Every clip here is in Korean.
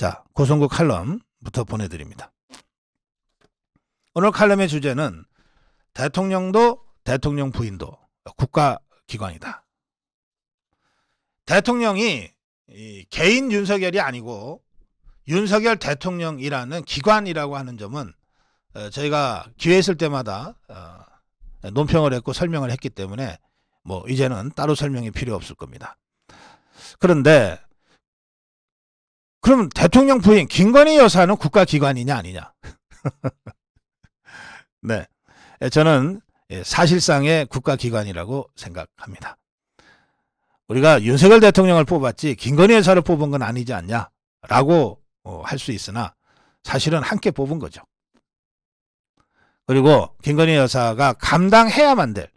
자, 고성구 칼럼부터 보내드립니다. 오늘 칼럼의 주제는 대통령도 대통령 부인도 국가기관이다. 대통령이 개인 윤석열이 아니고 윤석열 대통령이라는 기관이라고 하는 점은 어, 저희가 기회 있을 때마다 어, 논평을 했고 설명을 했기 때문에 뭐 이제는 따로 설명이 필요 없을 겁니다. 그런데 그럼 대통령 부인 김건희 여사는 국가기관이냐 아니냐. 네, 예, 저는 예, 사실상의 국가기관이라고 생각합니다. 우리가 윤석열 대통령을 뽑았지 김건희 여사를 뽑은 건 아니지 않냐라고 어, 할수 있으나 사실은 함께 뽑은 거죠. 그리고 김건희 여사가 감당해야만 될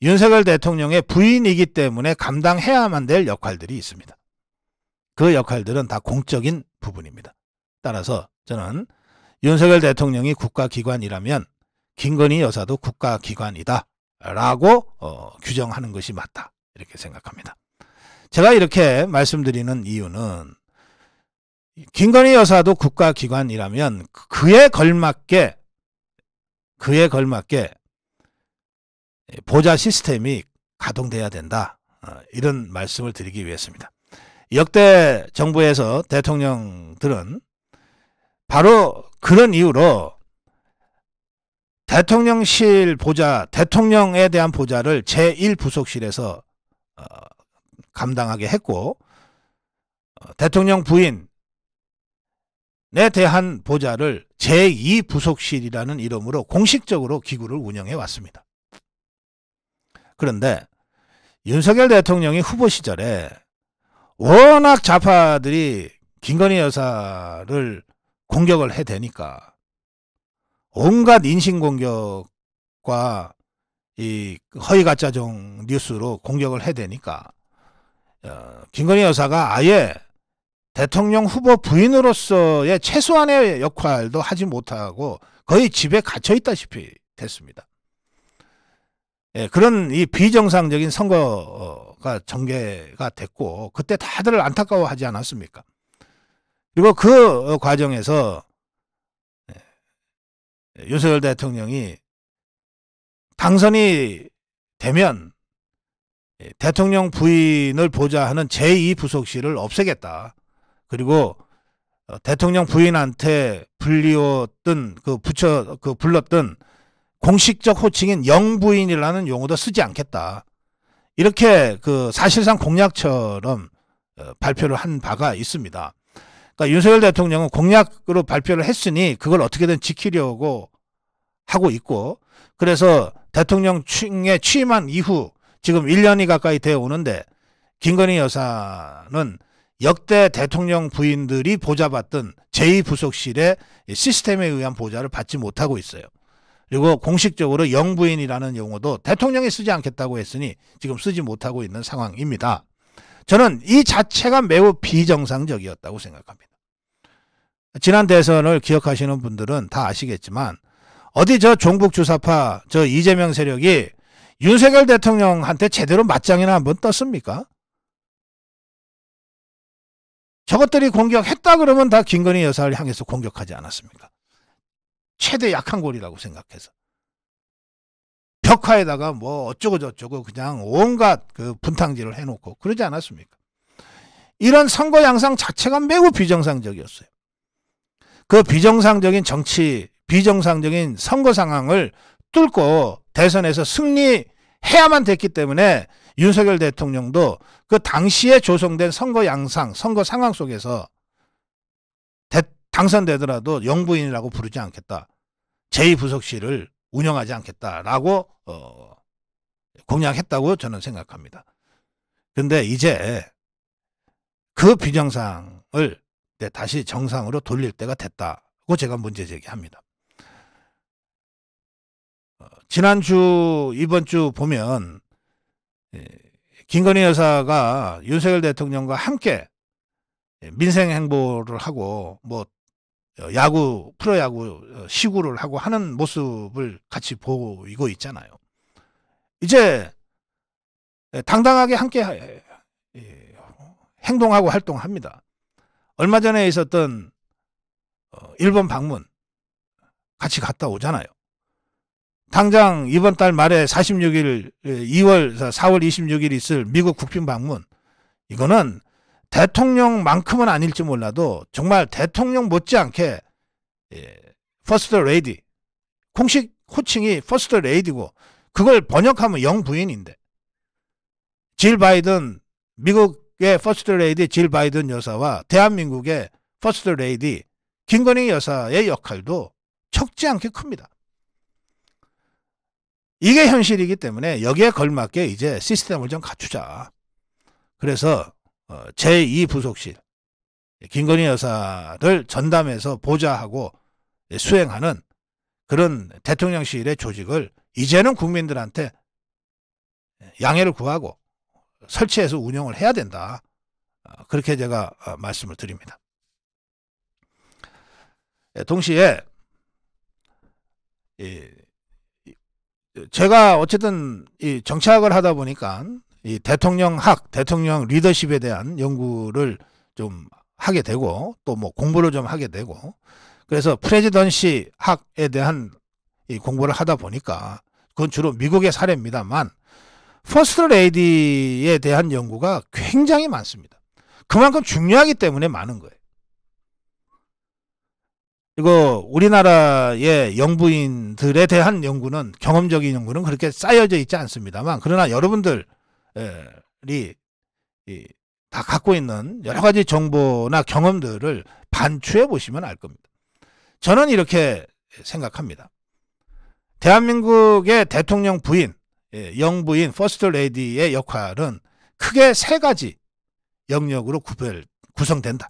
윤석열 대통령의 부인이기 때문에 감당해야만 될 역할들이 있습니다. 그 역할들은 다 공적인 부분입니다. 따라서 저는 윤석열 대통령이 국가기관이라면 김건희 여사도 국가기관이다 라고 어, 규정하는 것이 맞다 이렇게 생각합니다. 제가 이렇게 말씀드리는 이유는 김건희 여사도 국가기관이라면 그에 걸맞게 그에 걸맞게 보좌 시스템이 가동돼야 된다 어, 이런 말씀을 드리기 위해서입니다. 역대 정부에서 대통령들은 바로 그런 이유로 대통령실 보좌, 대통령에 대한 보좌를 제1부속실에서 어, 감당하게 했고 어, 대통령 부인에 대한 보좌를 제2부속실이라는 이름으로 공식적으로 기구를 운영해 왔습니다. 그런데 윤석열 대통령이 후보 시절에 워낙 좌파들이 김건희 여사를 공격을 해대니까 온갖 인신 공격과 이 허위 가짜종 뉴스로 공격을 해대니까 어, 김건희 여사가 아예 대통령 후보 부인으로서의 최소한의 역할도 하지 못하고 거의 집에 갇혀 있다시피 됐습니다. 예, 그런 이 비정상적인 선거가 전개가 됐고 그때 다들 안타까워하지 않았습니까? 그리고 그 과정에서 요세열 예, 대통령이 당선이 되면 예, 대통령 부인을 보좌하는 제2부속실을 없애겠다. 그리고 어, 대통령 부인한테 불리웠던 그 부처 그 불렀던 공식적 호칭인 영부인이라는 용어도 쓰지 않겠다. 이렇게 그 사실상 공약처럼 어, 발표를 한 바가 있습니다. 그러니까 윤석열 대통령은 공약으로 발표를 했으니 그걸 어떻게든 지키려고 하고 있고 그래서 대통령에 취임한 이후 지금 1년이 가까이 되어 오는데 김건희 여사는 역대 대통령 부인들이 보좌받던 제2부속실의 시스템에 의한 보좌를 받지 못하고 있어요. 그리고 공식적으로 영부인이라는 용어도 대통령이 쓰지 않겠다고 했으니 지금 쓰지 못하고 있는 상황입니다. 저는 이 자체가 매우 비정상적이었다고 생각합니다. 지난 대선을 기억하시는 분들은 다 아시겠지만 어디 저 종북 주사파 저 이재명 세력이 윤석열 대통령한테 제대로 맞장이나 한 번 떴습니까? 저것들이 공격했다 그러면 다 김건희 여사를 향해서 공격하지 않았습니까? 최대 약한 골이라고 생각해서. 벽화에다가 뭐 어쩌고저쩌고 그냥 온갖 그 분탕질을 해놓고 그러지 않았습니까? 이런 선거 양상 자체가 매우 비정상적이었어요. 그 비정상적인 정치, 비정상적인 선거 상황을 뚫고 대선에서 승리해야만 됐기 때문에 윤석열 대통령도 그 당시에 조성된 선거 양상, 선거 상황 속에서 당선되더라도 영부인이라고 부르지 않겠다. 제2부속실을 운영하지 않겠다라고 어, 공약했다고 저는 생각합니다. 근데 이제 그 비정상을 다시 정상으로 돌릴 때가 됐다고 제가 문제 제기합니다. 어, 지난주 이번 주 보면 예, 김건희 여사가 윤석열 대통령과 함께 예, 민생 행보를 하고 뭐 어, 야구 프로야구 어, 시구를 하고 하는 모습을 같이 보이고 있잖아요. 이제 예, 당당하게 함께 예, 예, 행동하고 활동합니다. 얼마 전에 있었던 어, 일본 방문 같이 갔다 오잖아요. 당장 이번 달 말에 46일, 2월, 4월 26일 있을 미국 국빈 방문 이거는 대통령만큼은 아닐지 몰라도 정말 대통령 못지않게 예, 퍼스트 레이디 공식 호칭이 퍼스트 레이디고 그걸 번역하면 영부인인데 질 바이든 미국의 퍼스트 레이디 질 바이든 여사와 대한민국의 퍼스트 레이디 김건희 여사의 역할도 적지 않게 큽니다. 이게 현실이기 때문에 여기에 걸맞게 이제 시스템을 좀 갖추자. 그래서 어, 제2부속실 김건희 여사를 전담해서 보좌하고 예, 수행하는 그런 대통령실의 조직을 이제는 국민들한테 예, 양해를 구하고 설치해서 운영을 해야 된다. 어, 그렇게 제가 어, 말씀을 드립니다. 예, 동시에 제가 어쨌든 정착을 하다 보니까 이 대통령 학, 대통령 리더십에 대한 연구를 좀 하게 되고 또 뭐 공부를 좀 하게 되고 그래서 프레지던시 학에 대한 이 공부를 하다 보니까 그건 주로 미국의 사례입니다만 퍼스트 레이디에 대한 연구가 굉장히 많습니다. 그만큼 중요하기 때문에 많은 거예요. 그리고 우리나라의 영부인들에 대한 연구는 경험적인 연구는 그렇게 쌓여져 있지 않습니다만 그러나 여러분들 예, 다 갖고 있는 여러 가지 정보나 경험들을 반추해 보시면 알 겁니다. 저는 이렇게 생각합니다. 대한민국의 대통령 부인, 예, 영부인, 퍼스트 레이디의 역할은 크게 세 가지 영역으로 구별, 구성된다.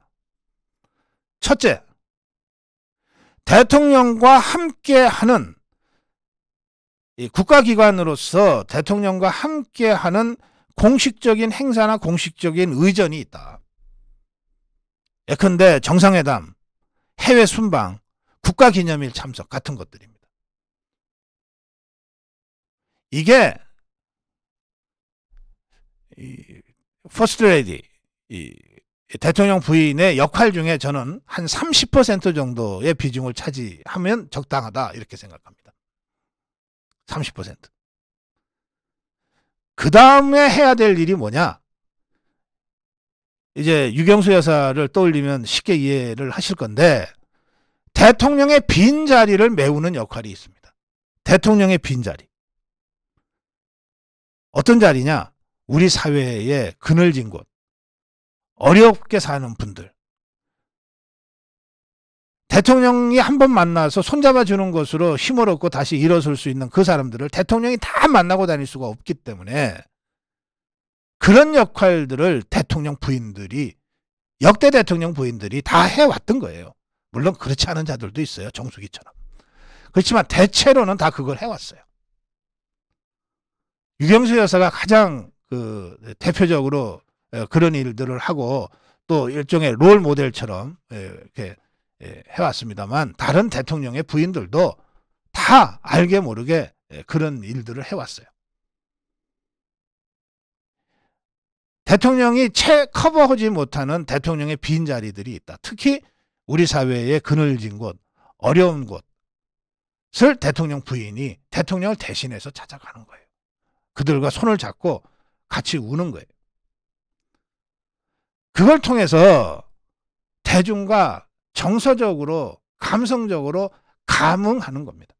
첫째, 대통령과 함께 하는 국가기관으로서 대통령과 함께 하는 공식적인 행사나 공식적인 의전이 있다. 예컨대 정상회담, 해외 순방, 국가기념일 참석 같은 것들입니다. 이게 퍼스트레디 대통령 부인의 역할 중에 저는 한 30% 정도의 비중을 차지하면 적당하다 이렇게 생각합니다. 30%. 그 다음에 해야 될 일이 뭐냐? 이제 유경수 여사를 떠올리면 쉽게 이해를 하실 건데 대통령의 빈 자리를 메우는 역할이 있습니다. 대통령의 빈 자리. 어떤 자리냐? 우리 사회의 그늘진 곳. 어렵게 사는 분들. 대통령이 한 번 만나서 손잡아 주는 것으로 힘을 얻고 다시 일어설 수 있는 그 사람들을 대통령이 다 만나고 다닐 수가 없기 때문에 그런 역할들을 대통령 부인들이 역대 대통령 부인들이 다 해왔던 거예요. 물론 그렇지 않은 자들도 있어요. 정수기처럼. 그렇지만 대체로는 다 그걸 해왔어요. 유경수 여사가 가장 그 대표적으로 그런 일들을 하고 또 일종의 롤 모델처럼 이렇게 예, 해왔습니다만 다른 대통령의 부인들도 다 알게 모르게 예, 그런 일들을 해왔어요. 대통령이 채 커버하지 못하는 대통령의 빈자리들이 있다. 특히 우리 사회의 그늘진 곳, 어려운 곳을 대통령 부인이 대통령을 대신해서 찾아가는 거예요. 그들과 손을 잡고 같이 우는 거예요. 그걸 통해서 대중과 정서적으로 감성적으로 감흥하는 겁니다.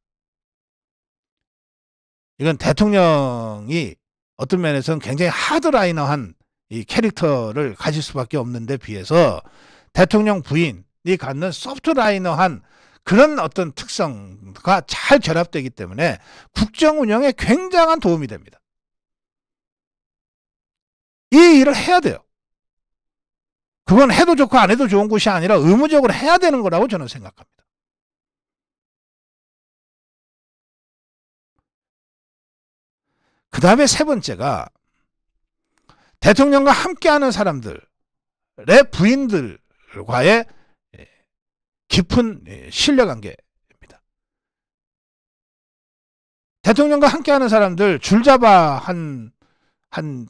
이건 대통령이 어떤 면에서는 굉장히 하드라이너한 이 캐릭터를 가질 수밖에 없는데 비해서 대통령 부인이 갖는 소프트라이너한 그런 어떤 특성과 잘 결합되기 때문에 국정 운영에 굉장한 도움이 됩니다. 이 일을 해야 돼요. 그건 해도 좋고 안 해도 좋은 것이 아니라 의무적으로 해야 되는 거라고 저는 생각합니다. 그 다음에 세 번째가 대통령과 함께하는 사람들의 부인들과의 예, 깊은 예, 신뢰관계입니다. 대통령과 함께하는 사람들 줄잡아 한, 한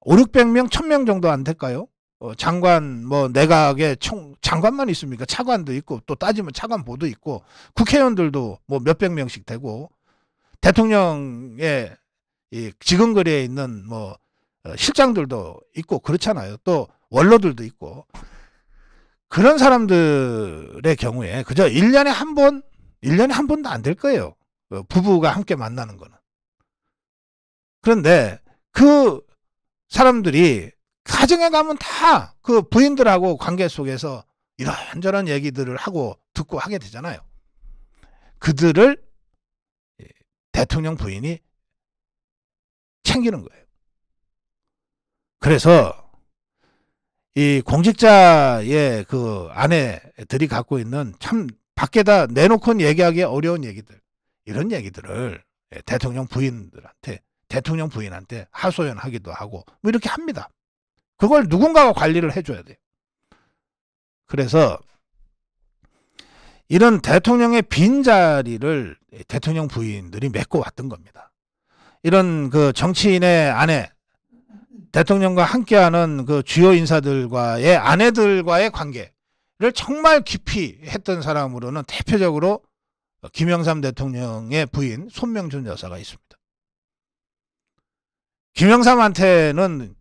5, 600명, 1000명 정도 안 될까요? 어, 장관 뭐 내각에 총 장관만 있습니까? 차관도 있고 또 따지면 차관보도 있고 국회의원들도 뭐 몇백 명씩 되고 대통령의 이지원거리에 있는 뭐 어, 실장들도 있고 그렇잖아요. 또 원로들도 있고 그런 사람들의 경우에 그저 1년에 한 번, 1년에 한 번도 안 될 거예요. 어, 부부가 함께 만나는 거는. 그런데 그 사람들이 가정에 가면 다 그 부인들하고 관계 속에서 이런저런 얘기들을 하고 듣고 하게 되잖아요. 그들을 예, 대통령 부인이 챙기는 거예요. 그래서 이 공직자의 그 아내들이 갖고 있는 참 밖에다 내놓고 얘기하기 어려운 얘기들 이런 얘기들을 예, 대통령 부인들한테 대통령 부인한테 하소연하기도 하고 뭐 이렇게 합니다. 그걸 누군가가 관리를 해줘야 돼요. 그래서 이런 대통령의 빈자리를 대통령 부인들이 메꿔 왔던 겁니다. 이런 그 정치인의 아내, 대통령과 함께하는 그 주요 인사들과의 아내들과의 관계를 정말 깊이 했던 사람으로는 대표적으로 김영삼 대통령의 부인 손명준 여사가 있습니다. 김영삼한테는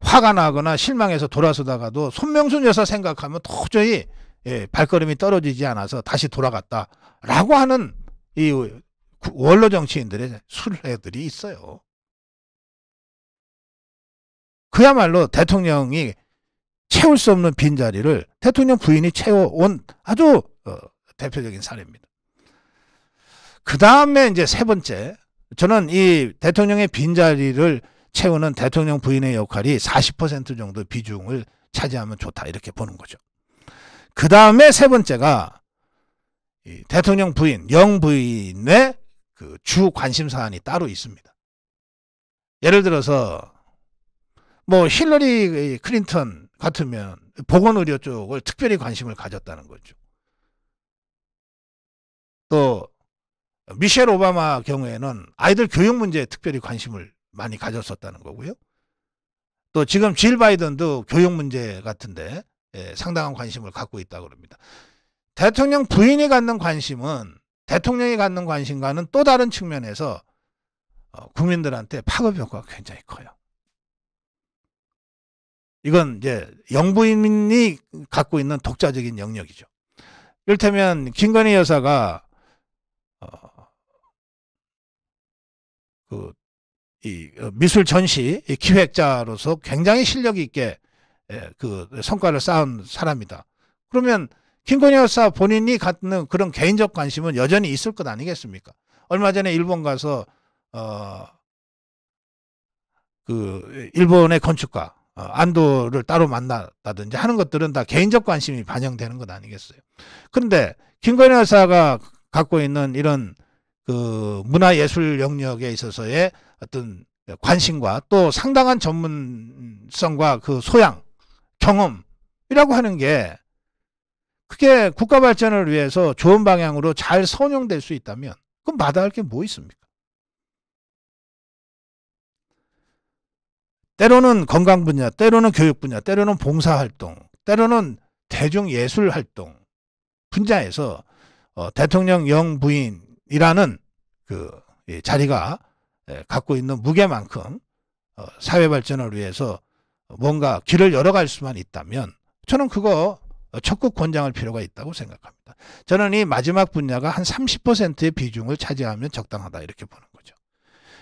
화가 나거나 실망해서 돌아서다가도 손명순 여사 생각하면 도저히 예, 발걸음이 떨어지지 않아서 다시 돌아갔다라고 하는 이 원로 정치인들의 술래들이 있어요. 그야말로 대통령이 채울 수 없는 빈자리를 대통령 부인이 채워온 아주 어, 대표적인 사례입니다. 그 다음에 이제 세 번째 저는 이 대통령의 빈자리를 채우는 대통령 부인의 역할이 40% 정도 비중을 차지하면 좋다 이렇게 보는 거죠. 그 다음에 세 번째가 대통령 부인, 영 부인의 그주 관심 사안이 따로 있습니다. 예를 들어서 뭐 힐러리 클린턴 같으면 보건의료 쪽을 특별히 관심을 가졌다는 거죠. 또 미셸 오바마 경우에는 아이들 교육 문제에 특별히 관심을 많이 가졌었다는 거고요. 또 지금 질 바이든도 교육 문제 같은데 예, 상당한 관심을 갖고 있다고 합니다. 대통령 부인이 갖는 관심은 대통령이 갖는 관심과는 또 다른 측면에서 어, 국민들한테 파급 효과가 굉장히 커요. 이건 이제 영부인이 갖고 있는 독자적인 영역이죠. 이를테면 김건희 여사가 어, 그이 어, 미술 전시 기획자로서 굉장히 실력 있게 예, 그 성과를 쌓은 사람이다. 그러면 킹코니 여사 본인이 갖는 그런 개인적 관심은 여전히 있을 것 아니겠습니까? 얼마 전에 일본 가서 어그 일본의 건축가 어, 안도를 따로 만났다든지 하는 것들은 다 개인적 관심이 반영되는 것 아니겠어요? 그런데 김건희 여사가 갖고 있는 이런 그 문화예술 영역에 있어서의 어떤 관심과 또 상당한 전문성과 그 소양, 경험이라고 하는 게 그게 국가 발전을 위해서 좋은 방향으로 잘 선용될 수 있다면 그럼 마다할 게 뭐 있습니까? 때로는 건강 분야, 때로는 교육 분야, 때로는 봉사활동, 때로는 대중예술 활동 분야에서 어, 대통령 영부인 이라는 그 자리가 예, 갖고 있는 무게만큼 어, 사회 발전을 위해서 뭔가 길을 열어갈 수만 있다면 저는 그거 적극 권장할 필요가 있다고 생각합니다. 저는 이 마지막 분야가 한 30%의 비중을 차지하면 적당하다 이렇게 보는 거죠.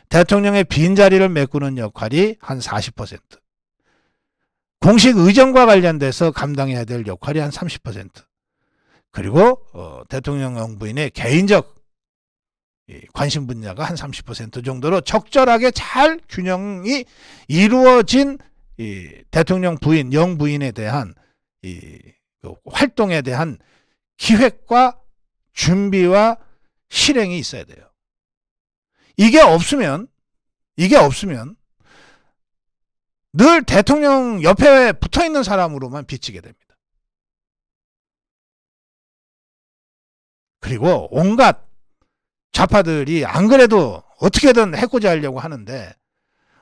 대통령의 빈자리를 메꾸는 역할이 한 40%. 공식 의정과 관련돼서 감당해야 될 역할이 한 30%. 그리고 어, 대통령 영부인의 개인적 예, 관심 분야가 한 30% 정도로 적절하게 잘 균형이 이루어진 예, 대통령 부인, 영 부인에 대한 예, 그 활동에 대한 기획과 준비와 실행이 있어야 돼요. 이게 없으면, 이게 없으면 늘 대통령 옆에 붙어 있는 사람으로만 비치게 됩니다. 그리고 온갖 좌파들이 안 그래도 어떻게든 해코지 하려고 하는데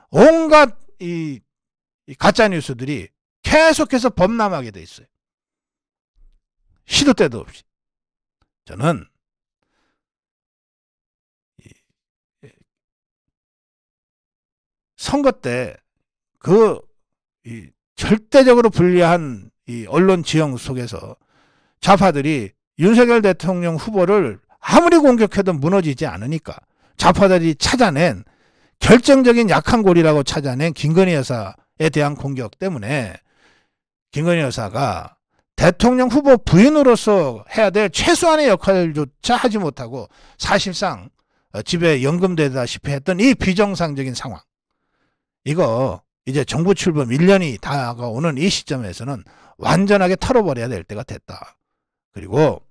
온갖 이, 이 가짜 뉴스들이 계속해서 범람하게 돼 있어요. 시도 때도 없이. 저는 선거 때 그 절대적으로 불리한 언론 지형 속에서 좌파들이 윤석열 대통령 후보를 아무리 공격해도 무너지지 않으니까 좌파들이 찾아낸 결정적인 약한 골이라고 찾아낸 김건희 여사에 대한 공격 때문에 김건희 여사가 대통령 후보 부인으로서 해야 될 최소한의 역할조차 하지 못하고 사실상 어, 집에 연금되다시피 했던 이 비정상적인 상황 이거 이제 정부 출범 1년이 다가오는 이 시점에서는 완전하게 털어버려야 될 때가 됐다. 그리고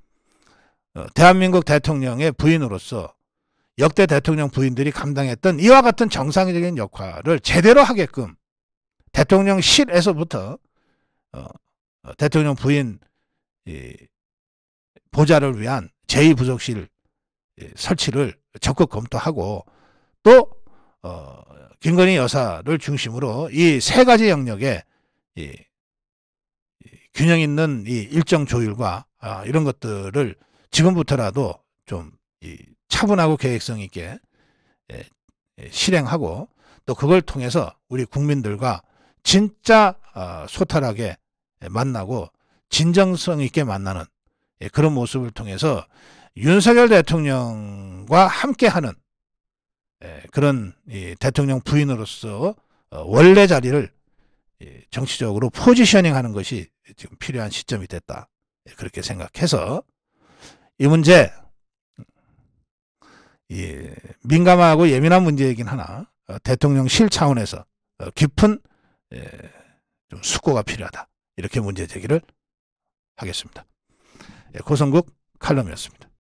어, 대한민국 대통령의 부인으로서 역대 대통령 부인들이 감당했던 이와 같은 정상적인 역할을 제대로 하게끔 대통령실에서부터 어, 대통령 부인 이, 보좌를 위한 제2부속실 설치를 적극 검토하고 또 어, 김건희 여사를 중심으로 이 세 가지 영역에 이, 이 균형 있는 이 일정 조율과 아, 이런 것들을 지금부터라도 좀 차분하고 계획성 있게 예, 예, 실행하고 또 그걸 통해서 우리 국민들과 진짜 아, 소탈하게 예, 만나고 진정성 있게 만나는 그런 모습을 통해서 윤석열 대통령과 함께하는 그런 대통령 부인으로서 어, 원래 자리를 정치적으로 포지셔닝 하는 것이 지금 필요한 시점이 됐다. 그렇게 생각해서 이 문제 예, 민감하고 예민한 문제이긴 하나 어, 대통령실 차원에서 어, 깊은 예, 좀 숙고가 필요하다. 이렇게 문제 제기를 하겠습니다. 예, 고성국 칼럼이었습니다.